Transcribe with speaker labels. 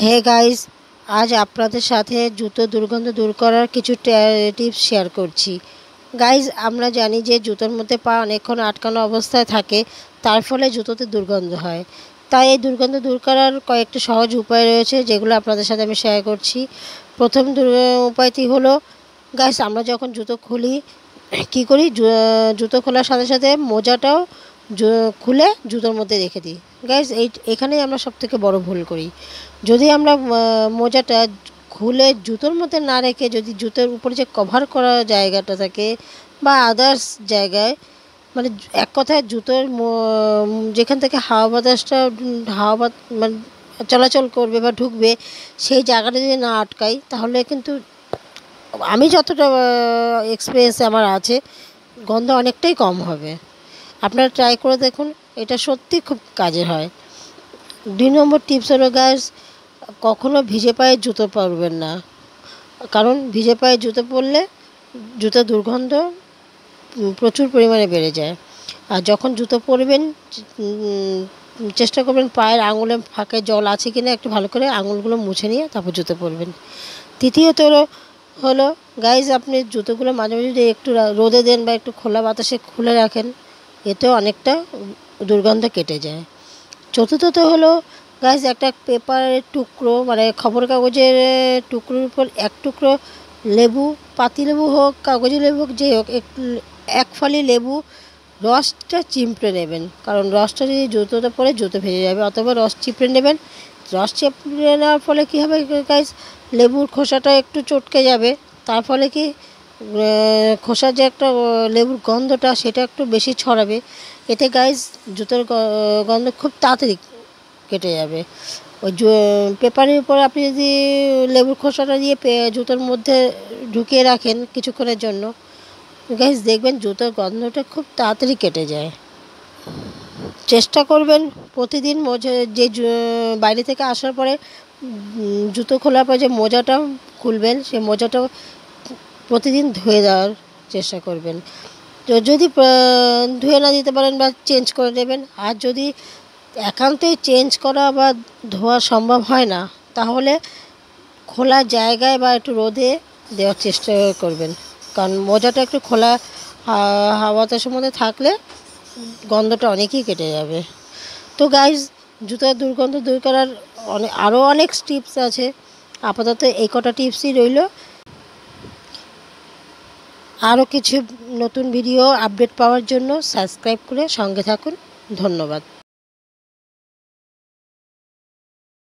Speaker 1: hey guys আজ আপনাদের সাথে জুতো দুর্গন্ধ দূর করার কিছু টিপস শেয়ার করছি গাইজ আমরা জানি যে জুতোর মধ্যে পা অনেকক্ষণ আটকানো অবস্থায় থাকে তার ফলে জুতোতে দুর্গন্ধ হয় তাই এই দুর্গন্ধ দূর করার কয়েকটি সহজ উপায় রয়েছে যেগুলো আপনাদের সাথে আমি শেয়ার করছি প্রথম উপায়টি হলো গাইস আমরা যখন জুতো খুলি কি করি জুতো খোলার সাথে সাথে মোজাটাও খুলে জুতোর মধ্যে রেখে দিই গাইজ এই এখানেই আমরা সবথেকে বড় ভুল করি যদি আমরা মোজাটা খুলে জুতোর মধ্যে না রেখে যদি জুতোর উপরে যে কভার করা জায়গাটা থাকে বা আদার্স জায়গায় মানে এক কথায় জুতোর যেখান থেকে হাওয়া বাতাসটা হাওয়া বাত মানে চলাচল করবে বা ঢুকবে সেই জায়গাটা যদি না আটকাই তাহলে কিন্তু আমি যতটা এক্সপিরিয়েন্স আমার আছে গন্ধ অনেকটাই কম হবে আপনারা ট্রাই করে দেখুন এটা সত্যি খুব কাজে হয় দুই নম্বর টিপস হলো গাছ কখনো ভিজে পায়ে জুতো পরবেন না কারণ ভিজে পায়ে জুতো পরলে জুতো দুর্গন্ধ প্রচুর পরিমাণে বেড়ে যায় আর যখন জুতো পরবেন চেষ্টা করবেন পায়ের আঙুলে ফাঁকে জল আছে কিনা একটু ভালো করে আঙুলগুলো মুছে নিয়ে তারপর জুতো পরবেন তৃতীয়ত হলো হলো গাইজ আপনি জুতোগুলো মাঝে মাঝে যদি একটু রোদে দেন বা একটু খোলা বাতাসে খুলে রাখেন এতে অনেকটা দুর্গন্ধ কেটে যায় চতুর্থত হলো গাছ একটা পেপারের টুকরো মানে খবর কাগজের টুকরোর উপর এক টুকরো লেবু পাতি লেবু হোক কাগজি লেবু হোক যে হোক এক ফলি লেবু রসটা চিমড়ে নেবেন কারণ রসটা যদি জুতোতে পরে জুতো ভেজে যাবে অথবা রস চিপড়ে নেবেন রস চিপড়ে নেওয়ার ফলে কী হবে গাছ লেবুর খোসাটা একটু চটকে যাবে তার ফলে কি খোসার যে একটা লেবুর গন্ধটা সেটা একটু বেশি ছড়াবে এতে গাইজ জুতোর গন্ধ খুব তাড়াতাড়ি কেটে যাবে ওই পেপারের উপর আপনি যদি লেবুর খোসাটা দিয়ে জুতোর মধ্যে ঢুকিয়ে রাখেন কিছুক্ষণের জন্য গ্যাস দেখবেন জুতোর গন্ধটা খুব তাড়াতাড়ি কেটে যায় চেষ্টা করবেন প্রতিদিন মোজা যে বাইরে থেকে আসার পরে জুতো খোলার পর যে মোজাটা খুলবেন সে মোজাটা প্রতিদিন ধুয়ে দেওয়ার চেষ্টা করবেন তো যদি ধুয়ে না দিতে পারেন বা চেঞ্জ করে দেবেন আর যদি একান্তই চেঞ্জ করা বা ধোয়া সম্ভব হয় না তাহলে খোলা জায়গায় বা একটু রোদে দেওয়ার চেষ্টা করবেন কারণ মোজাটা একটু খোলা হাওয়া সম্বন্ধে থাকলে গন্ধটা অনেকই কেটে যাবে তো গাইজ জুতার দুর্গন্ধ দূর করার অনেক আরও অনেক টিপস আছে আপাতত এই কটা টিপসই রইল আরও কিছু নতুন ভিডিও আপডেট পাওয়ার জন্য সাবস্ক্রাইব করে সঙ্গে থাকুন ধন্যবাদ